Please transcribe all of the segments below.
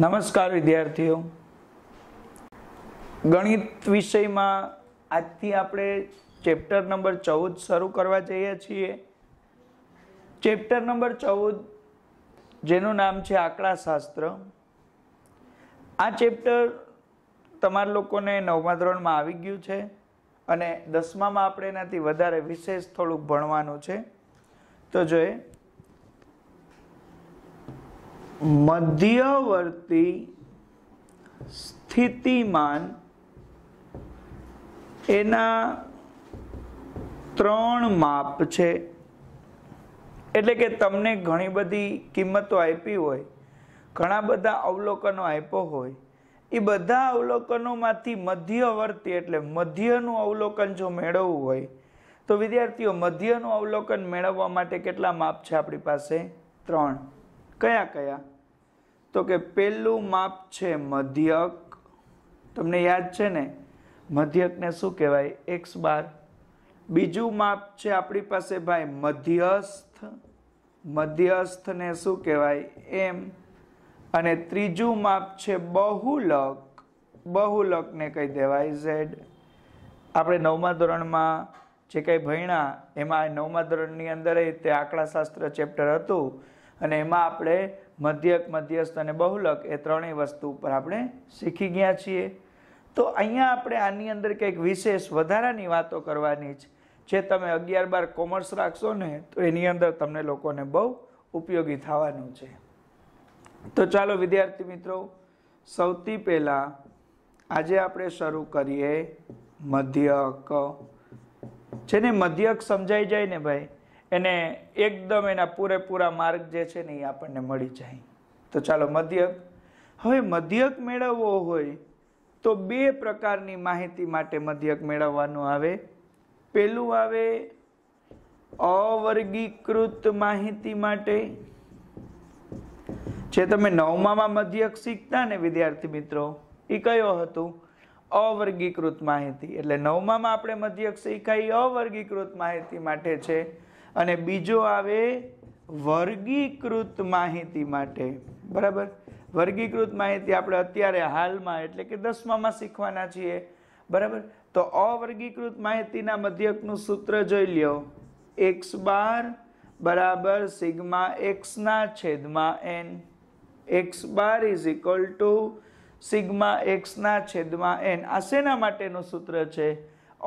નમસ્કાર વિદ્યાર્થીઓ ગણિત વિષયમાં આજથી આપણે ચેપ્ટર નંબર ચૌદ શરૂ કરવા જઈએ છીએ ચેપ્ટર નંબર ચૌદ જેનું નામ છે આંકડાશાસ્ત્ર આ ચેપ્ટર તમાર લોકોને નવમા ધોરણમાં આવી ગયું છે અને દસમામાં આપણે એનાથી વધારે વિશેષ થોડુંક ભણવાનું છે તો જોઈએ મધ્યવર્તી સ્થિતિમાન એના ત્રણ માપ છે એટલે કે તમને ઘણી બધી કિંમતો આપી હોય ઘણા બધા અવલોકનો આપ્યો હોય એ બધા અવલોકનોમાંથી મધ્યવર્તી એટલે મધ્યનું અવલોકન જો મેળવવું હોય તો વિદ્યાર્થીઓ મધ્યનું અવલોકન મેળવવા માટે કેટલા માપ છે આપણી પાસે ત્રણ કયા કયા તો કે પહેલું માપ છે મધ્યક તમને યાદ છે ને મધ્યકને શું કહેવાય એક્સ બાર બીજું માપ છે આપણી પાસે ભાઈ મધ્યસ્થ મધ્યસ્થને શું કહેવાય એમ અને ત્રીજું માપ છે બહુલક બહુલકને કહી દેવાય ઝેડ આપણે નવમા ધોરણમાં જે કંઈ ભણ્યા એમાં નવમા ધોરણની અંદર તે આંકડાશાસ્ત્ર ચેપ્ટર હતું અને એમાં આપણે મધ્યક મધ્યસ્થ અને બહુલક એ ત્રણેય વસ્તુ ઉપર આપણે શીખી ગયા છીએ તો અહીંયા આપણે આની અંદર કંઈક વિશેષ વધારાની વાતો કરવાની જ જે તમે અગિયાર બાર કોમર્સ રાખશો ને તો એની અંદર તમને લોકોને બહુ ઉપયોગી થવાનું છે તો ચાલો વિદ્યાર્થી મિત્રો સૌથી પહેલાં આજે આપણે શરૂ કરીએ મધ્યક જેને મધ્યક સમજાઈ જાય ને ભાઈ એને એકદમ એના પૂરેપૂરા માર્ગ જે છે ને એ આપણને મળી જાય તો ચાલો મધ્યક હવે મધ્યક મેળવવો હોય તો બે પ્રકારની માહિતી માટે મધ્યક મેળવવાનું આવે પહેલું આવે અવર્ગીકૃત માહિતી માટે જે તમે નવમામાં મધ્યક શીખતા ને વિદ્યાર્થી મિત્રો એ કયો હતું અવર્ગીકૃત માહિતી એટલે નવમામાં આપણે મધ્યક શીખાય અવર્ગીકૃત માહિતી માટે છે અને બીજો આવે વર્ગીકૃત માહિતી માટે બરાબર વર્ગીકૃત માહિતી આપણે અત્યારે હાલમાં એટલે કે દસમામાં શીખવાના છીએ બરાબર તો અવર્ગીકૃત માહિતીના મધ્યકનું સૂત્ર જોઈ લ્યો એક્સ બાર બરાબર સિગ્મા એક્સના છેદમાં N X bar is equal to sigma એક્સના છેદમાં એન આ શેના માટેનું સૂત્ર છે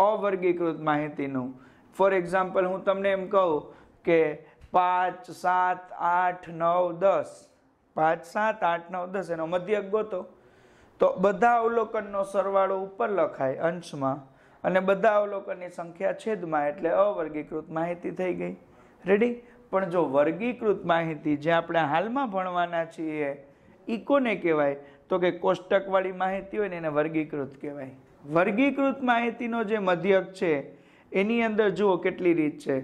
અવર્ગીકૃત માહિતીનું ફોર એક્ઝામ્પલ હું તમને એમ કહું કે પાંચ સાત આઠ નવ દસ પાંચ સાત આઠ નવ દસ એનો મધ્યક ગોતો તો બધા અવલોકનનો સરવાળો ઉપર લખાય અંશમાં અને બધા અવલોકનની સંખ્યા છેદમાં એટલે અવર્ગીકૃત માહિતી થઈ ગઈ રેડી પણ જો વર્ગીકૃત માહિતી જે આપણે હાલમાં ભણવાના છીએ એ કોને કહેવાય તો કે કોષ્ટકવાળી માહિતી હોય ને એને વર્ગીકૃત કહેવાય વર્ગીકૃત માહિતીનો જે મધ્યક છે એની અંદર જુઓ કેટલી રીત છે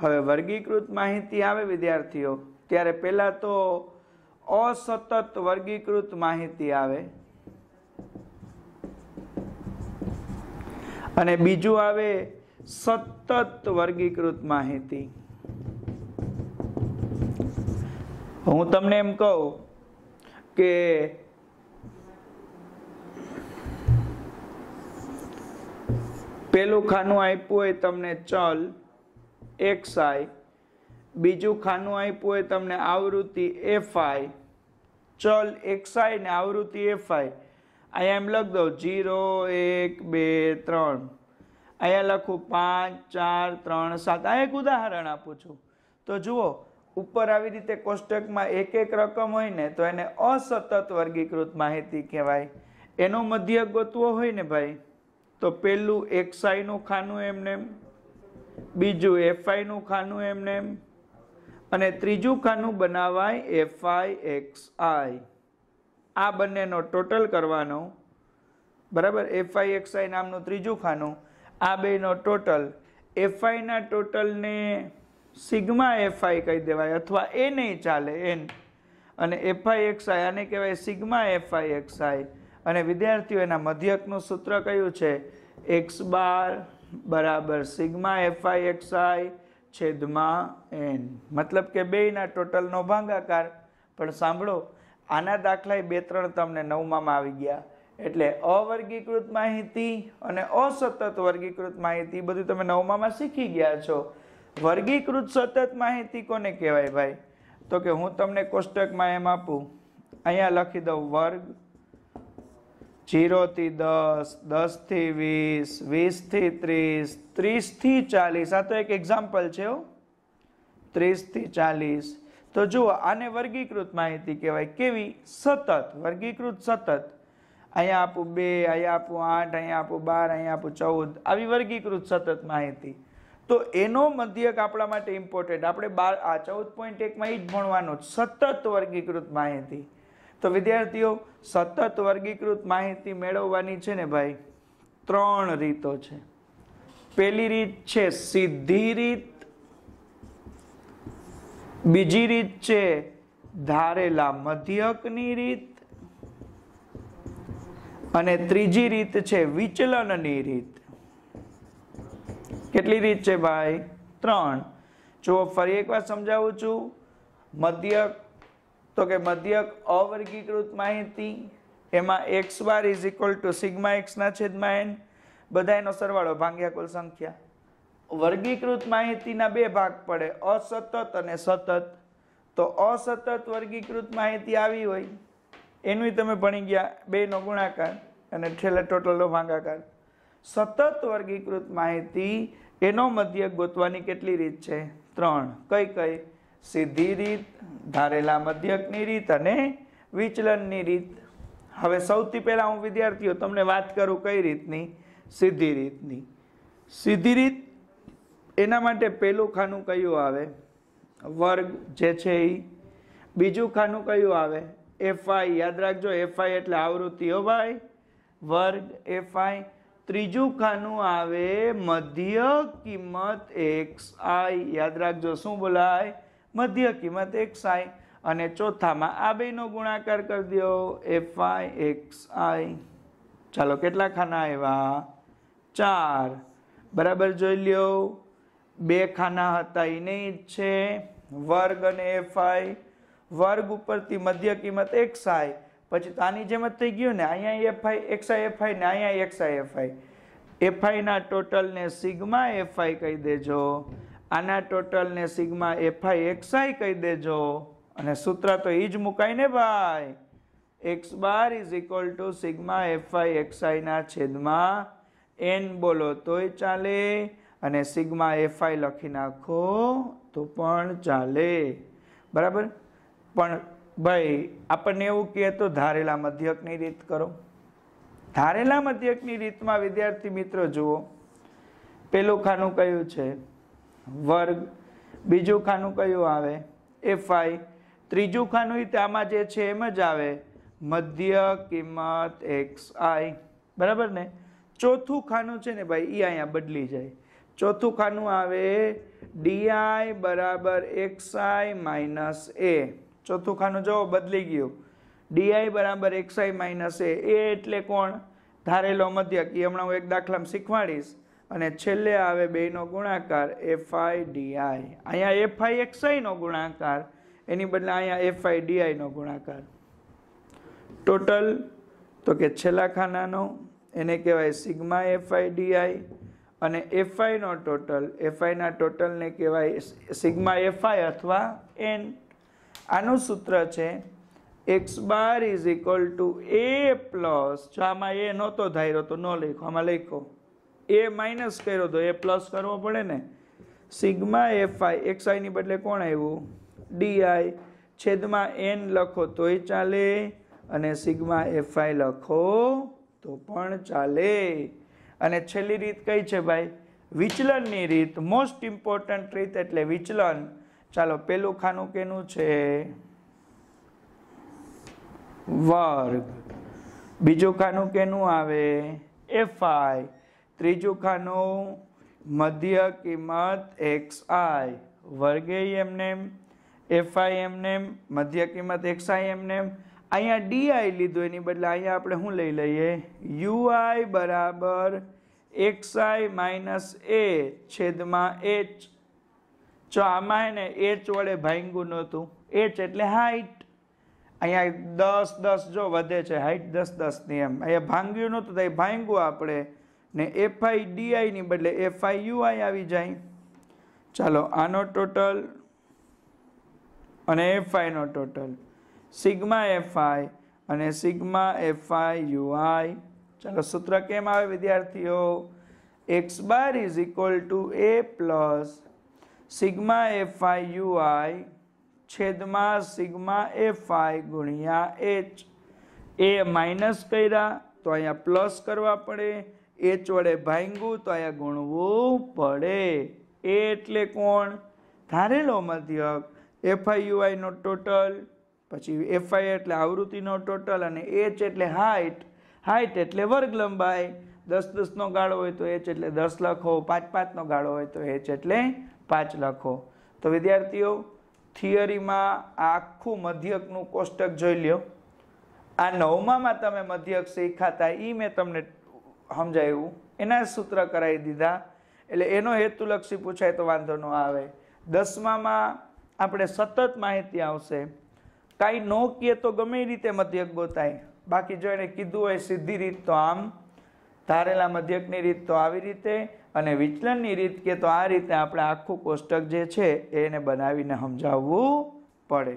હવે વર્ગીકૃત માહિતી આવે વિદ્યાર્થીઓ ત્યારે પહેલાં તો અસતત વર્ગીકૃત માહિતી આવે અને બીજું આવે સતત વર્ગીકૃત માહિતી હું તમને એમ કહું કે પહેલું ખાનું આપ્યું હોય તમને ચલ એક્સ આઈ બીજું ખાનું આપ્યું હોય તમને આવૃત્તિ એફ આઈ ચલ એક્સ આઈ ને આવૃત્તિ એફ આઈ અહીંયા એમ લખ દઉં જીરો એક બે ત્રણ અહીંયા લખું પાંચ ચાર ત્રણ સાત આ એક ઉદાહરણ આપું છું તો જુઓ ઉપર આવી રીતે કોષ્ટકમાં એક એક રકમ હોય ને તો એને અસતત વર્ગીકૃત માહિતી કહેવાય એનો મધ્ય ગોતવો હોય ને ભાઈ તો પહેલું આઈનું ખાનું એમને બીજું એફઆઈનું ખાનું એમને અને ત્રીજું ખાનું બનાવાય એફઆઈ એક્સ આઈ આ બંનેનો ટોટલ કરવાનો બરાબર એફઆઈ આઈ નામનું ત્રીજું ખાનું આ બેનો ટોટલ એફઆઈના ટોટલને સિગ્મા એફઆઈ કહી દેવાય અથવા એ નહીં ચાલે એન અને એફઆઈ આઈ આને કહેવાય સિગ્મા એફઆઈ આઈ અને વિદ્યાર્થીઓ એના મધ્યકનું સૂત્ર કયું છે એક્સ બાર બરાબર સિગ્મા એફઆઈ એક્સ આઈ છેદમાં એન મતલબ કે બેયના ટોટલનો ભાંગાકાર પણ સાંભળો આના દાખલાએ બે ત્રણ તમને નવમાં આવી ગયા એટલે અવર્ગીકૃત માહિતી અને અસતત વર્ગીકૃત માહિતી બધું તમે નવમાં શીખી ગયા છો વર્ગીકૃત સતત માહિતી કોને કહેવાય ભાઈ તો કે હું તમને કોષ્ટકમાં એમ આપું અહીંયા લખી દઉં વર્ગ જીરોથી દસ દસથી વીસ વીસથી ત્રીસ ત્રીસથી ચાલીસ આ તો એક એક્ઝામ્પલ છે ત્રીસથી ચાલીસ તો જુઓ આને વર્ગીકૃત માહિતી કહેવાય કેવી સતત વર્ગીકૃત સતત અહીંયા આપું બે અહીંયા આપું આઠ અહીંયા આપું બાર અહીંયા આપું ચૌદ આવી વર્ગીકૃત સતત માહિતી તો એનો મધ્યક આપણા માટે ઇમ્પોર્ટન્ટ આપણે બાર આ ચૌદ પોઈન્ટ એકમાં એ જ ભણવાનું સતત વર્ગીકૃત માહિતી તો વિદ્યાર્થીઓ સતત વર્ગીકૃત માહિતી મેળવવાની છે ને ભાઈ ત્રણ રીતો છે પહેલી રીત છે સીધી રીત બીજી રીત છે ધારેલા મધ્યકની રીત અને ત્રીજી રીત છે વિચલનની રીત કેટલી રીત છે ભાઈ ત્રણ જો ફરી એકવાર સમજાવું છું મધ્યક તો કે મધ્યક અવર્ગીકૃત માહિતી એમાં X bar is equal to sigma એક્સના છેદમાં એન બધા એનો સરવાળો ભાંગ્યા કુલ સંખ્યા વર્ગીકૃત માહિતીના બે ભાગ પડે અસતત અને સતત તો અસતત વર્ગીકૃત માહિતી આવી હોય એનું તમે ભણી ગયા બેનો ગુણાકાર અને છેલ્લે ટોટલનો ભાંગાકાર સતત વર્ગીકૃત માહિતી એનો મધ્યક ગોતવાની કેટલી રીત છે ત્રણ કઈ કઈ સીધી રીત ધારેલા મધ્યકની રીત અને વિચલનની રીત હવે સૌથી પહેલાં હું વિદ્યાર્થીઓ તમને વાત કરું કઈ રીતની સીધી રીતની સીધી રીત એના માટે પહેલું ખાનું કયું આવે વર્ગ જે છે એ બીજું ખાનું કયું આવે એફઆઈ યાદ રાખજો એફઆઈ એટલે આવૃત્તિઓ ભાઈ વર્ગ એફઆઈ ત્રીજું ખાનું આવે મધ્ય કિંમત એક્સ આઈ યાદ રાખજો શું બોલાય મધ્ય કિંમત એક્સ આઈ અને ચોથામાં આ બેનો ગુણાકાર કરી દો એફ આઈ એક્સ આઈ ચાલો કેટલા ખાના આવ્યા ચાર બરાબર જોઈ લ્યો બે ખાના હતા એને જ છે વર્ગ અને એફ આઈ વર્ગ ઉપરથી મધ્ય કિંમત એક્સ આઈ પછી તો આની જેમ જ થઈ ગયું ને અહીંયા એફઆઈ એક્સઆઈ આઈ ને અહીંયા એક્સઆઈ એફઆઈ એફઆઈના ટોટલને સિગ્મા એફઆઈ કહી દેજો આના ટોટલને સિગ્મા એફઆઈ એક્સઆઈ કહી દેજો અને સૂત્ર તો એ જ મુકાય ને ભાઈ X bar is equal to sigma FI એક્સઆઈના છેદમાં એન બોલો તોય ચાલે અને સિગ્મા એફઆઈ લખી નાખો તો પણ ચાલે બરાબર પણ ભાઈ આપણને એવું કહે તો ધારેલા મધ્યકની રીત કરો ધારેલા મધ્યકની રીતમાં વિદ્યાર્થી મિત્રો જુઓ પેલું ખાનું કયું છે વર્ગ બીજું ખાનું કયું આવે એફ આઈ ત્રીજું ખાનું આમાં જે છે એમ જ આવે મધ્ય કિંમત એક્સ આઈ બરાબર ને ચોથું ખાનું છે ને ભાઈ એ અહીંયા બદલી જાય ચોથું ખાનું આવે ડીઆઈ બરાબર એક્સ આઈ માઇનસ એ ચોથું ખાનું જો બદલી ગયું ડીઆઈ બરાબર એક્સ આઈ માઇનસ એ એટલે કોણ ધારેલો મધ્યક એ હમણાં હું એક દાખલામાં શીખવાડીશ અને છેલ્લે આવે બેનો ગુણાકાર એફ આઈ ડીઆઈ અહીંયા એફ આઈ એક્સઆઈનો ગુણાકાર એની બદલે અહીંયા એફ આઈ ડીઆઈનો ગુણાકાર ટોટલ તો કે છેલ્લા ખાનાનો એને કહેવાય સિગ્મા એફ આઈ ડીઆઈ અને એફઆઈનો ટોટલ એફઆઈના ટોટલને કહેવાય સિગ્મા એફઆઈ અથવા એન આનું સૂત્ર છે x bar is equal to A plus જો આમાં એ નહોતો ધાર્યો તો ન લખો આમાં લખો એ માઇનસ કર્યો તો એ પ્લસ કરવો પડે ને સિગ્મા એફ આઈ એક્સ આઈની બદલે કોણ આવ્યું ડી આઈ છેદમાં એન લખો તોય ચાલે અને સિગ્મા એફ આઈ લખો તો પણ ચાલે અને છેલ્લી રીત કઈ છે ભાઈ વિચલનની રીત મોસ્ટ ઇમ્પોર્ટન્ટ રીત એટલે વિચલન ચાલો પેલું ખાનું કેનું છે વર્ગ બીજું ખાનું કેનું આવે એફઆઈ ત્રીજું ખાનું મધ્ય કિંમત એક્સ આઈ વર્ગે એમને એફઆઈ એમને મધ્ય કિંમત એક્સ આઈ એમને અહીંયા ડીઆઈ લીધું એની બદલે અહીંયા આપણે શું લઈ લઈએ યુઆઈ બરાબર એક્સ આઈ માઇનસ એ છેદમાં એચ જો આમાં એને એચ વડે ભાંગ્યું નહોતું એચ એટલે હાઇટ અહીંયા દસ દસ જો વધે છે હાઇટ દસ દસની એમ અહીંયા ભાંગ્યું નહોતું તો એ ભાંગ્યું આપણે ને એફઆઈ ડીઆઈની બદલે એફઆઈ યુઆઈ આવી જાય ચાલો આનો ટોટલ અને એફઆઈનો ટોટલ સિગ્મા એફઆઈ અને સિગ્મા એફઆઈ યુઆઈ ચાલો સૂત્ર કેમ આવે વિદ્યાર્થીઓ X bar is equal to A plus sigma FI UI છેદમાં સિગ્મા એફઆઈ ગુણ્યા એચ એ માઇનસ કર્યા તો અહીંયા પ્લસ કરવા પડે એચ વડે ભાંગ્યું તો અહીંયા ગુણવું પડે એ એટલે કોણ ધારેલો મધ્યક એફઆઈયુઆઈનો ટોટલ પછી એફઆઈ એટલે આવૃત્તિનો ટોટલ અને એચ એટલે હાઇટ હાઇટ એટલે વર્ગ લંબાઈ દસ દસનો ગાળો હોય તો એચ એટલે દસ લખો પાંચ પાંચનો ગાળો હોય તો એચ એટલે પાંચ લખો તો વિદ્યાર્થીઓ થિયરીમાં આખું મધ્યકનું કોષ્ટક જોઈ લ્યો આ નવમામાં તમે મધ્યક શીખાતા એ મેં તમને સમજાયું એના સૂત્ર કરાવી દીધા એટલે એનો હેતુલક્ષી પૂછાય તો વાંધો ન આવે દસમામાં આપણે સતત માહિતી આવશે કાંઈ ન કહીએ તો ગમે એ રીતે મધ્યક ગોતાય બાકી જો એને કીધું હોય સીધી રીત તો આમ ધારેલા મધ્યકની રીત તો આવી રીતે અને વિચલનની રીત કે તો આ રીતે આપણે આખું કોષ્ટક જે છે એને બનાવીને સમજાવવું પડે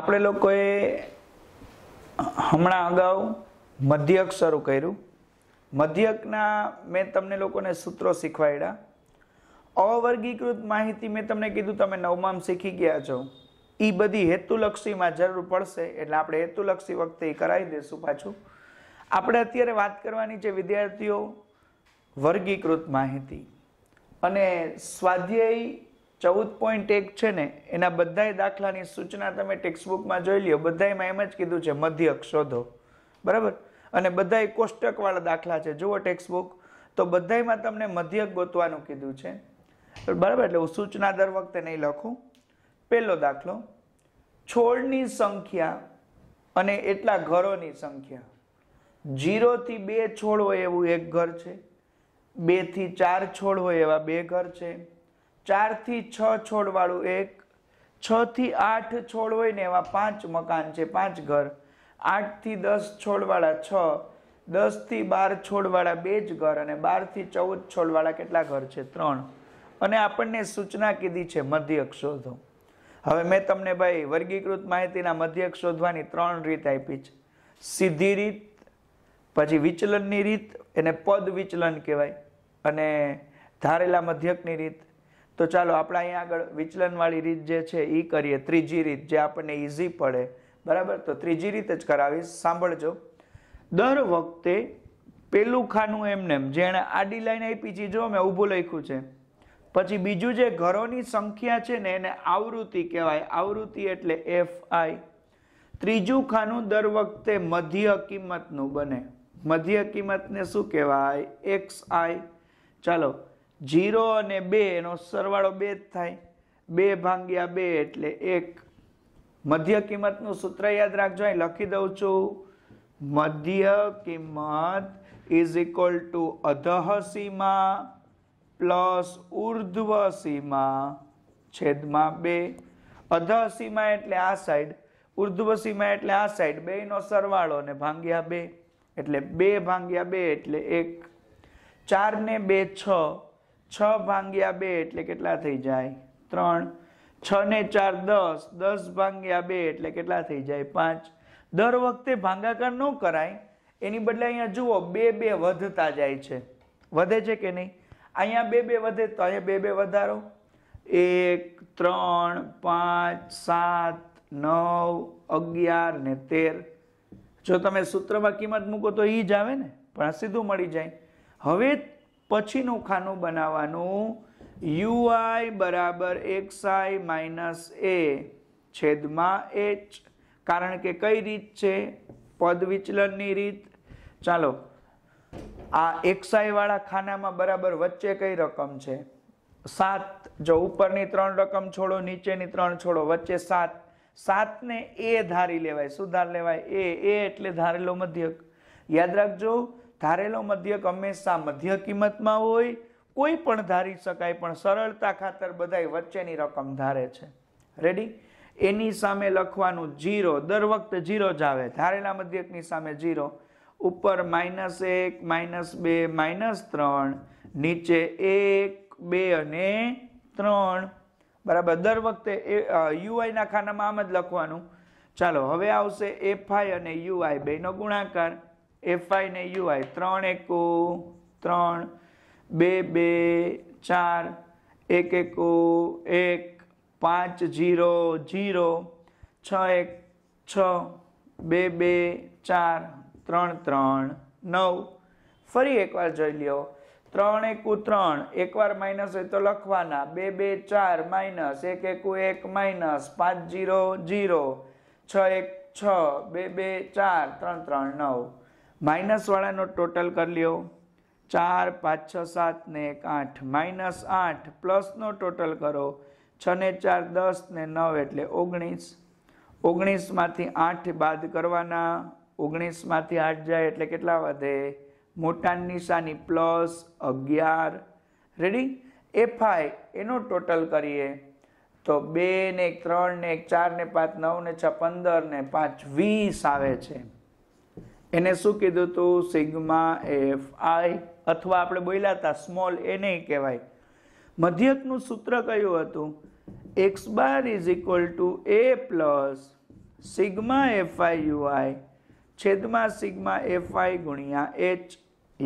આપણે લોકોએ હમણાં અગાઉ મધ્યક શરૂ કર્યું મધ્યકના મેં તમને લોકોને સૂત્રો શીખવાડ્યા અવર્ગીકૃત માહિતી મેં તમને કીધું તમે નવમામ શીખી ગયા છો એ બધી હેતુલક્ષીમાં જરૂર પડશે એટલે આપણે હેતુલક્ષી વખતે એ કરાવી દઈશું પાછું આપણે અત્યારે વાત કરવાની છે વિદ્યાર્થીઓ વર્ગીકૃત માહિતી અને સ્વાધ્યાય ચૌદ પોઈન્ટ એક છે ને એના બધાય દાખલાની સૂચના તમે ટેક્સ્ટબુકમાં જોઈ લ્યો બધાયમાં એમ જ કીધું છે મધ્યક શોધો બરાબર અને બધા કોષ્ટકવાળા દાખલા છે જુઓ ટેક્સ્ટ બુક તો બધામાં તમને મધ્યક ગોતવાનું કીધું છે બરાબર એટલે હું સૂચના દર વખતે નહીં લખું પહેલો દાખલો છોડની સંખ્યા અને એટલા ઘરોની સંખ્યા જીરોથી બે છોડ હોય એવું એક ઘર છે બેથી ચાર છોડ હોય એવા બે ઘર છે ચારથી છ છોડવાળું એક છથી આઠ છોડ હોય ને એવા પાંચ મકાન છે પાંચ ઘર આઠથી દસ છોડવાળા છ દસથી બાર છોડવાળા બે જ ઘર અને બારથી ચૌદ છોડવાળા કેટલા ઘર છે ત્રણ અને આપણને સૂચના કીધી છે મધ્યક શોધો હવે મેં તમને ભાઈ વર્ગીકૃત માહિતીના મધ્યક શોધવાની ત્રણ રીત આપી છે સીધી રીત પછી વિચલનની રીત એને પદ વિચલન કહેવાય અને ધારેલા મધ્યકની રીત તો ચાલો આપણે અહીંયા આગળ વિચલનવાળી રીત જે છે એ કરીએ ત્રીજી રીત જે આપણને ઇઝી પડે બરાબર તો ત્રીજી રીતે જ કરાવીશ સાંભળજો દર વખતે પેલું ખાનું એમને જે એણે આડી લાઈન આપી છે જો મેં ઊભું લખ્યું છે પછી બીજું જે ઘરોની સંખ્યા છે ને એને આવૃત્તિ કહેવાય આવૃત્તિ એટલે એફ આઈ ત્રીજું ખાનું દર વખતે મધ્ય કિંમતનું બને મધ્ય કિંમતને શું કહેવાય એક્સ આઈ ચાલો જીરો અને બે એનો સરવાળો બે જ થાય બે ભાંગ્યા બે એટલે એક મધ્ય કિંમતનું સૂત્ર યાદ રાખજો અહીં લખી દઉં છું મધ્ય કિંમત ઇઝ ઇક્વલ ટુ અધઃ સીમા પ્લસ ઉર્ધ્વ સીમા છેદમાં બે અધઃ સીમા એટલે આ સાઈડ ઉર્ધ્વ સીમા એટલે આ સાઈડ બેનો સરવાળો ને ભાંગ્યા બે એટલે બે ભાંગ્યા બે એટલે એક ચાર ને બે છ છ ભાંગ્યા બે એટલે કેટલા થઈ જાય ત્રણ છ ને ચાર દસ દસ ભાંગ્યા બે એટલે કેટલા થઈ જાય પાંચ દર વખતે ભાંગાકાર ન કરાય એની બદલે અહીંયા જુઓ બે બે વધતા જાય છે વધે છે કે નહીં અહીંયા બે બે વધે તો અહીંયા બે બે વધારો એક ત્રણ પાંચ સાત નવ અગિયાર ને તેર જો તમે સૂત્રમાં કિંમત મૂકો તો એ જ આવે ને પણ સીધું મળી જાય હવે પછીનું ખાનું બનાવવાનું યુઆઈ બરાબર એક્સ આઈ માઇનસ એ છેદમાં એચ કારણ કે કઈ રીત છે પદ વિચલનની રીત ચાલો આ એક્સઆઈ વાળા ખાનામાં બરાબર વચ્ચે કઈ રકમ છે સાત જો ઉપરની ત્રણ રકમ છોડો નીચેની ત્રણ છોડો વચ્ચે સાત સાતને એ ધારી લેવાય શું ધાર લેવાય એ એ એટલે ધારેલો મધ્યક યાદ રાખજો ધારેલો મધ્યક હંમેશા મધ્ય કિંમતમાં હોય કોઈ પણ ધારી શકાય પણ સરળતા ખાતર બધાય વચ્ચેની રકમ ધારે છે રેડી એની સામે લખવાનું જીરો દર વખતે જીરો જ આવે ધારેલા મધ્યકની સામે જીરો ઉપર માઇનસ એક માઇનસ બે માઇનસ ત્રણ નીચે એક બે અને ત્રણ બરાબર દર વખતે એ યુઆઈના ખાનામાં આમ જ લખવાનું ચાલો હવે આવશે એફઆઈ અને યુઆઈ બેનો ગુણાકાર એફઆઈ ને યુઆઈ ત્રણ એકુ ત્રણ બે બે ચાર એક એકુ એક પાંચ જીરો જીરો છ એક છ બે બે ચાર ત્રણ ત્રણ નવ ફરી એકવાર જોઈ લ્યો ત્રણ એકુ ત્રણ એકવાર માઇનસ હોય તો લખવાના બે બે ચાર માઇનસ એક એકુ એક માઇનસ પાંચ જીરો જીરો છ એક છ બે બે ચાર ત્રણ ત્રણ નવ માઇનસવાળાનો ટોટલ કરી લ્યો ચાર પાંચ છ સાત ને એક આઠ માઇનસ આઠ પ્લસનો ટોટલ કરો છ ને ચાર દસ ને નવ એટલે ઓગણીસ ઓગણીસમાંથી આઠ બાદ કરવાના ઓગણીસમાંથી આઠ જાય એટલે કેટલા વધે મોટા નિશાની પ્લસ અગિયાર રેડી એફઆઈ એનો ટોટલ કરીએ તો બે ને એક ત્રણ ને એક ચાર ને પાંચ નવ ને છ પંદર ને પાંચ વીસ આવે છે એને શું કીધું હતું સિગ્મા એફ આઈ અથવા આપણે બોલાતા સ્મોલ એ નહીં કહેવાય મધ્યકનું સૂત્ર કયું હતું x bar is equal to A plus sigma FI UI છેદમાં સિગ્મા એફઆઈ ગુણ્યા એચ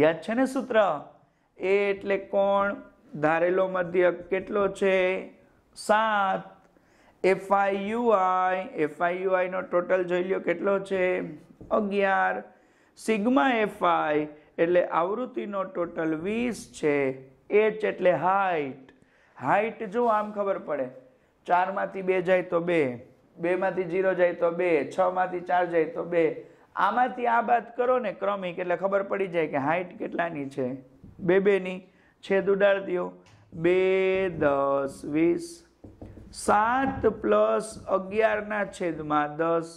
યાદ છે ને સૂત્ર એ એટલે કોણ ધારેલો મધ્યક કેટલો છે સાત એફઆઈ યુઆઈ એફઆઈ યુઆઈનો ટોટલ જોઈ લો કેટલો છે અગિયાર સિગ્મા એફઆઈ એટલે આવૃત્તિનો ટોટલ વીસ છે એચ એટલે હાઈટ હાઈટ જો આમ ખબર પડે ચારમાંથી બે જાય તો બે બેમાંથી જીરો જાય તો બે છમાંથી ચાર જાય તો બે આમાંથી આ વાત કરો ને ક્રમિક એટલે ખબર પડી જાય કે હાઈટ કેટલાની છે બે બેની છેદ ઉડાડ દો બે દસ વીસ સાત પ્લસ અગિયારના છેદમાં દસ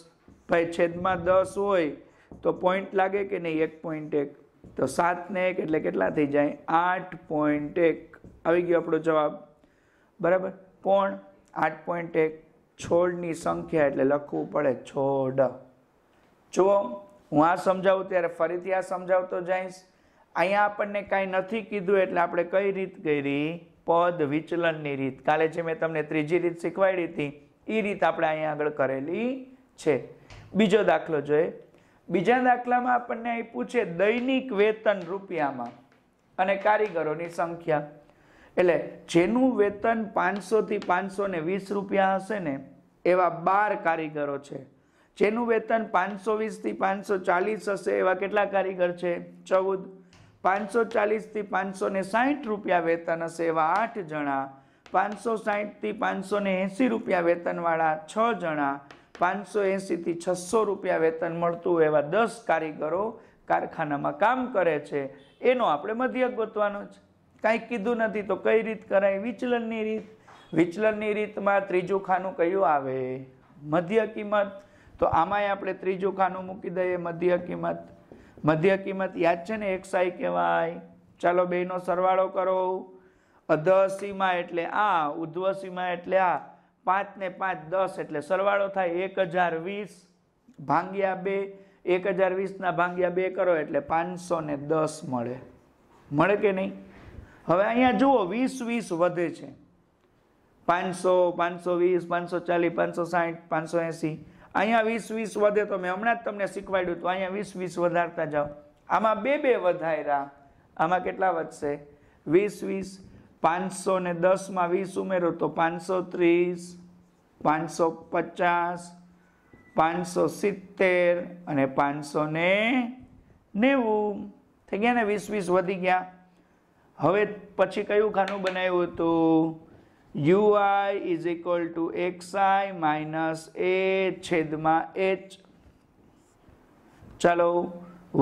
ભાઈ છેદમાં દસ હોય તો પોઈન્ટ લાગે કે નહીં એક પોઈન્ટ એક તો સાતને એક એટલે કેટલા થઈ જાય આઠ પોઈન્ટ એક આવી ગયો આપણો જવાબ બરાબર પણ આઠ પોઈન્ટ એક છોડની સંખ્યા એટલે લખવું પડે છોડ જુઓ હું આ સમજાવું ત્યારે ફરીથી આ સમજાવતો જઈશ અહીંયા આપણને કાંઈ નથી કીધું એટલે આપણે કઈ રીત કરી પદ વિચલનની રીત કાલે જે મેં તમને ત્રીજી રીત શીખવાડી હતી એ રીત આપણે અહીંયા આગળ કરેલી છે બીજો દાખલો જોઈએ બીજા દાખલામાં આપણને આપ્યું છે દૈનિક વેતન રૂપિયામાં અને કારીગરોની સંખ્યા એટલે જેનું વેતન પાંચસોથી પાંચસો ને વીસ રૂપિયા હશે ને એવા બાર કારીગરો છે જેનું વેતન પાંચસો વીસથી પાંચસો ચાલીસ હશે એવા કેટલા કારીગર છે ચૌદ પાંચસો ચાલીસથી પાંચસો ને સાહીઠ રૂપિયા વેતન હશે એવા આઠ જણા પાંચસો સાહીઠથી પાંચસો ને એંસી રૂપિયા વેતનવાળા છ જણા પાંચસો એંશીથી છસો રૂપિયા વેતન મળતું એવા દસ કારીગરો કારખાનામાં કામ કરે છે એનો આપણે મધ્ય ગોતવાનો છે કાંઈ કીધું નથી તો કઈ રીત કરાય વિચલનની રીત વિચલનની રીતમાં ત્રીજું ખાનું કયું આવે મધ્ય કિંમત તો આમાંય આપણે ત્રીજું ખાનું મૂકી દઈએ મધ્ય કિંમત મધ્ય કિંમત યાદ છે ને એકસાઈ કહેવાય ચાલો બેનો સરવાળો કરો અધસીમા એટલે આ ઉધ્વસીમા એટલે આ પાંચ ને પાંચ દસ એટલે સરવાળો થાય એક હજાર વીસ ભાંગ્યા બે એક હજાર વીસના ભાંગ્યા બે કરો એટલે પાંચસો ને દસ મળે મળે કે નહીં હવે અહીંયા જુઓ વીસ વીસ વધે છે પાંચસો પાંચસો વીસ પાંચસો ચાલીસ પાંચસો સાહીઠ પાંચસો એંસી અહીંયા વીસ વીસ વધે તો મેં હમણાં જ તમને શીખવાડ્યું હતું અહીંયા વીસ વીસ વધારતા જાઓ આમાં બે બે વધાર્યા આમાં કેટલા વધશે વીસ વીસ પાંચસો ને દસમાં વીસ ઉમેરો તો પાંચસો ત્રીસ પાંચસો પચાસ પાંચસો સિત્તેર અને પાંચસો ને નેવું થઈ ગયા ને વીસ વીસ વધી ગયા હવે પછી કયું ખાનું બનાવ્યું હતું u i is equal to x i minus a છેદમાં એચ ચાલો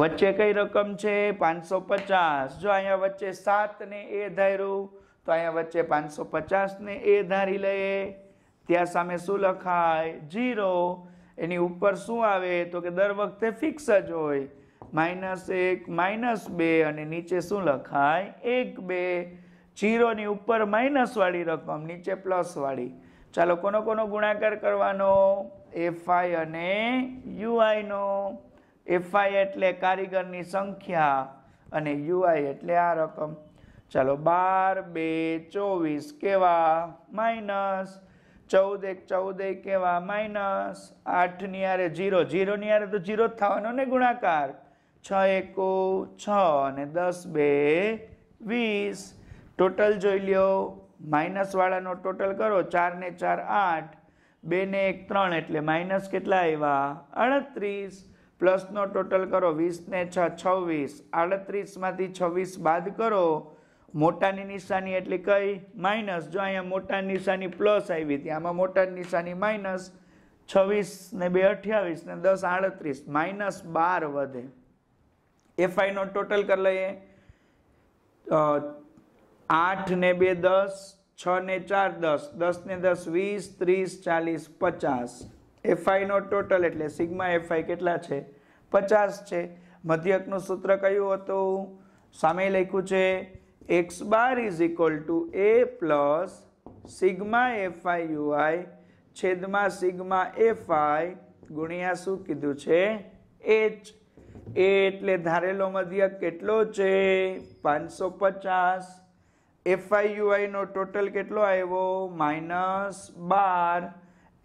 વચ્ચે કઈ રકમ છે પાંચસો પચાસ જો અહીંયા વચ્ચે સાત ને એ ધાર્યું તો અહીંયા વચ્ચે પાંચસો પચાસને એ ધારી લઈએ ત્યાં સામે શું લખાય જીરો એની ઉપર શું આવે તો કે દર વખતે ફિક્સ જ હોય માઇનસ એક માઇનસ બે અને નીચે શું લખાય એક બે જીરોની ઉપર માઇનસવાળી રકમ નીચે પ્લસવાળી ચાલો કોનો કોનો ગુણાકાર કરવાનો એફઆઈ અને યુઆઈનો એફઆઈ એટલે કારીગરની સંખ્યા અને યુઆઈ એટલે આ રકમ ચાલો બાર બે ચોવીસ કેવા માઇનસ ચૌદ એક ચૌદ એક કેવા માઇનસ આઠની આરે જીરો જીરોની આરે તો જીરો થવાનો ને ગુણાકાર છ એકો છ અને દસ બે વીસ ટોટલ જોઈ લ્યો માઇનસવાળાનો ટોટલ કરો ચાર ને ચાર આઠ બે ને એક ત્રણ એટલે માઇનસ કેટલા આવ્યા અડત્રીસ પ્લસનો ટોટલ કરો વીસ ને છ છવ્વીસ આડત્રીસમાંથી છવ્વીસ બાદ કરો મોટાની નિશાની એટલે કઈ માઇનસ જો અહીંયા મોટાની નિશાની પ્લસ આવી હતી આમાં મોટાની નિશાની માઇનસ છવ્વીસ ને બે અઠ્યાવીસ ને દસ આડત્રીસ માઇનસ બાર વધે એફઆઈનો ટોટલ કરી લઈએ આઠ ને બે દસ છ ને ચાર દસ દસ ને દસ વીસ ત્રીસ ચાલીસ પચાસ એફઆઈનો ટોટલ એટલે સિગ્મા એફઆઈ કેટલા છે પચાસ છે મધ્યકનું સૂત્ર કયું હતું સામે લખ્યું છે x bar is equal to A plus sigma FI UI છેદમાં સિગ્મા એફઆઈ ગુણ્યા શું કીધું છે એચ એ એટલે ધારેલો મધ્યક કેટલો છે પાંચસો પચાસ એફઆઈ યુઆઈનો ટોટલ કેટલો આવ્યો માઇનસ બાર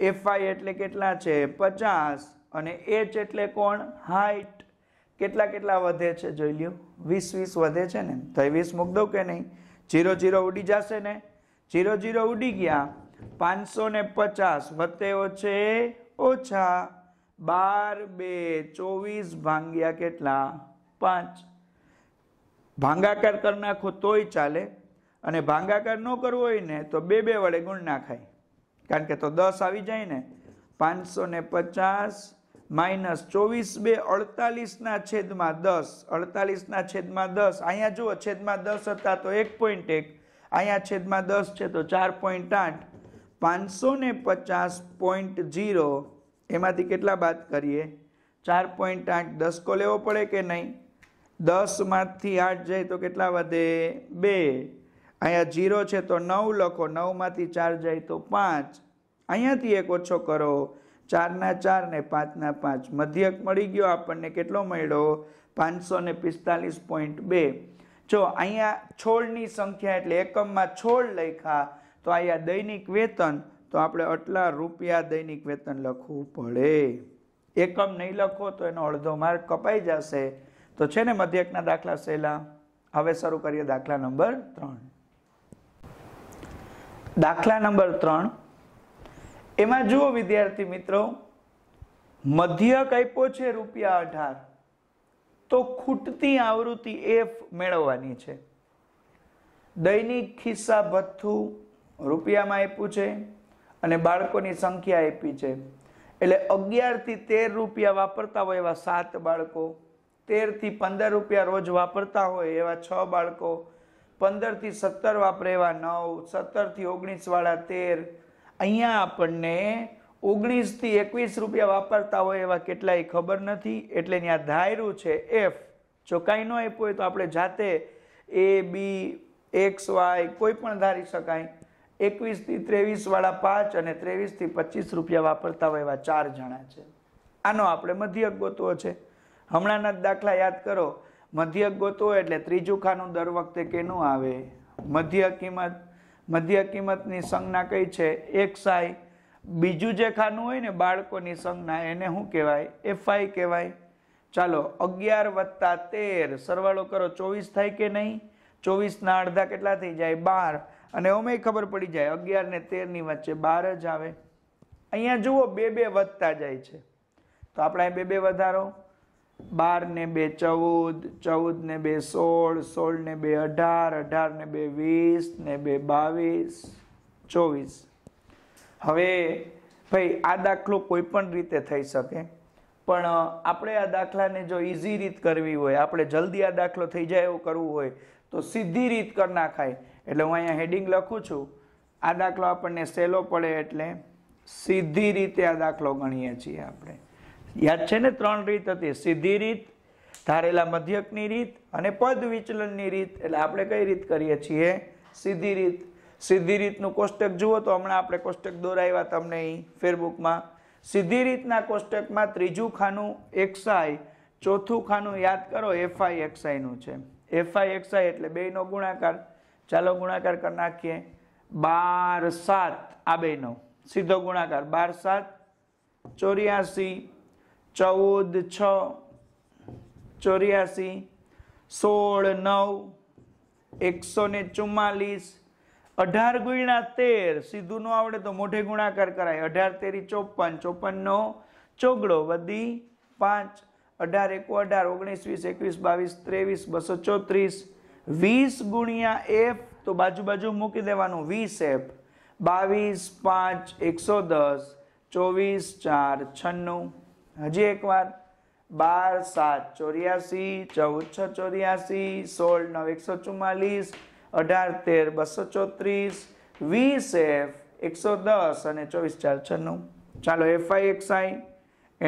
એફઆઈ એટલે કેટલા છે પચાસ અને એચ એટલે કોણ હાઇટ કેટલા કેટલા વધે છે જોઈ લ્યો વીસ વીસ વધે છે ને તો વીસ મૂક દઉં કે નહીં જીરો જીરો ઉડી જશે ને જીરો જીરો ઉડી ગયા પાંચસો ને પચાસ વત્તે ઓછે ઓછા બાર બે ચોવીસ ભાંગ્યા કેટલા પાંચ ભાંગાકાર કરી નાખો તોય ચાલે અને ભાંગાકાર ન કરવો હોય ને તો બે બે વડે ગુણ નાખાય કારણ કે તો દસ આવી જાય ને પાંચસો ને પચાસ માઇનસ ચોવીસ બે અડતાલીસના છેદમાં દસ અડતાલીસના છેદમાં દસ અહીંયા જુઓ છેદમાં દસ હતા તો એક પોઈન્ટ એક અહીંયા છેદમાં દસ છે તો ચાર પોઈન્ટ આઠ પાંચસો ને પચાસ પોઈન્ટ જીરો એમાંથી કેટલા બાદ કરીએ ચાર પોઈન્ટ આઠ દસકો લેવો પડે કે નહીં દસમાંથી આઠ જાય તો કેટલા વધે બે અહીંયા ઝીરો છે તો નવ લખો નવમાંથી ચાર જાય તો પાંચ અહીંયાથી એક ઓછો કરો ચારના ચાર ને પાંચના પાંચ મધ્યક મળી ગયો આપણને કેટલો મળ્યો પાંચસો ને પિસ્તાલીસ પોઈન્ટ બે જો અહીંયા છોડની સંખ્યા એટલે એકમમાં છોડ લખ્યા તો અહીંયા દૈનિક વેતન તો આપણે આટલા રૂપિયા દૈનિક વેતન લખવું પડે એકમ નહીં લખો તો એનો અડધો માર્ક કપાઈ જશે તો છે ને મધ્યકના દાખલા સહેલા હવે શરૂ કરીએ દાખલા નંબર ત્રણ દાખલા નંબર ત્રણ એમાં જુઓ વિદ્યાર્થી મિત્રો મધ્યક આપ્યો છે રૂપિયા અઢાર તો ખૂટતી આવૃત્તિ એફ મેળવવાની છે દૈનિક ખિસ્સા ભથ્થું રૂપિયામાં આપ્યું છે અને બાળકોની સંખ્યા આપી છે એટલે અગિયારથી તેર રૂપિયા વાપરતા હોય એવા સાત બાળકો તેરથી પંદર રૂપિયા રોજ વાપરતા હોય એવા છ બાળકો પંદરથી સત્તર વાપરે એવા નવ સત્તરથી ઓગણીસવાળા તેર અહીંયા આપણને ઓગણીસથી એકવીસ રૂપિયા વાપરતા હોય એવા કેટલાય ખબર નથી એટલે ત્યાં ધાર્યું છે એફ જો કાંઈ ન આપ્યું હોય તો આપણે જાતે એ બી એક્સ વાય કોઈ પણ ધારી શકાય એકવીસથી ત્રેવીસવાળા પાંચ અને ત્રેવીસથી પચીસ રૂપિયા વાપરતા હોય એવા ચાર જણા છે આનો આપણે મધ્યક ગોતવો છે હમણાંના જ દાખલા યાદ કરો મધ્યક ગોતવો એટલે ત્રીજું ખાનું દર વખતે કેનું આવે મધ્ય કિંમત મધ્ય કિંમતની સંજ્ઞા કઈ છે એક્સઆઈ બીજું જે ખાનું હોય ને બાળકોની સંજ્ઞા એને શું કહેવાય એફઆઈ કહેવાય ચાલો અગિયાર વત્તા તેર સરવાળો કરો ચોવીસ થાય કે નહીં ચોવીસના અડધા કેટલા થઈ જાય બાર અને ઓમે ખબર પડી જાય અગિયાર ને તેરની વચ્ચે બાર જ આવે અહીંયા જુઓ બે બે વધતા જાય છે તો આપણે બે બે વધારો બાર ને બે ચૌદ ચૌદ ને બે સોળ સોળ ને બે અઢાર અઢાર ને બે વીસ ને બે બાવીસ ચોવીસ હવે ભાઈ આ દાખલો કોઈ પણ રીતે થઈ શકે પણ આપણે આ દાખલાને જો ઇઝી રીત કરવી હોય આપણે જલ્દી આ દાખલો થઈ જાય એવું કરવું હોય તો સીધી રીત કરી નાખાય એટલે હું અહીંયા હેડિંગ લખું છું આ દાખલો આપણને સહેલો પડે એટલે સીધી રીતે આ દાખલો ગણીએ છીએ આપણે યાદ છે ને ત્રણ રીત હતી સીધી રીત ધારેલા મધ્યકની રીત અને પદ વિચલનની રીત એટલે આપણે કઈ રીત કરીએ છીએ સીધી રીત સીધી રીતનું કોષ્ટક જુઓ તો હમણાં આપણે કોષ્ટક દોરાવ્યા તમને અહીં ફેરબુકમાં સીધી રીતના કોષ્ટકમાં ત્રીજું ખાનું એક્સાઈ ચોથું ખાનું યાદ કરો એફઆઈ એક્સાઈનું છે એફઆઈ એક્સાઈ એટલે બેનો ગુણાકાર ચાલો ગુણાકાર કરી નાખીએ બાર સાત આ બેનો સીધો ગુણાકાર બાર સાત ચોર્યાસી ચૌદ છ ચોર્યાસી સોળ નવ એકસો ને ચુમ્માલીસ અઢાર ગુણ્યા તેર સીધું નો આવડે તો મોઢે ગુણાકાર કરાય અઢાર તેરી ચોપન ચોપનનો ચોગડો વધી પાંચ અઢાર એકો અઢાર ઓગણીસ વીસ એકવીસ બાવીસ ત્રેવીસ બસો ચોત્રીસ વીસ ગુણ્યા એફ તો બાજુ બાજુ મૂકી દેવાનું વીસ એફ બાવીસ પાંચ એકસો દસ ચોવીસ ચાર છન્નું હજી એકવાર બાર સાત ચોર્યાસી ચૌદ છ ચોર્યાસી સોળ નવ એકસો ચુમ્માલીસ અઢાર તેર બસો ચોત્રીસ વીસ એફ એકસો દસ અને ચોવીસ ચાર છન્નું ચાલો એફઆઈ એક્સઆઈ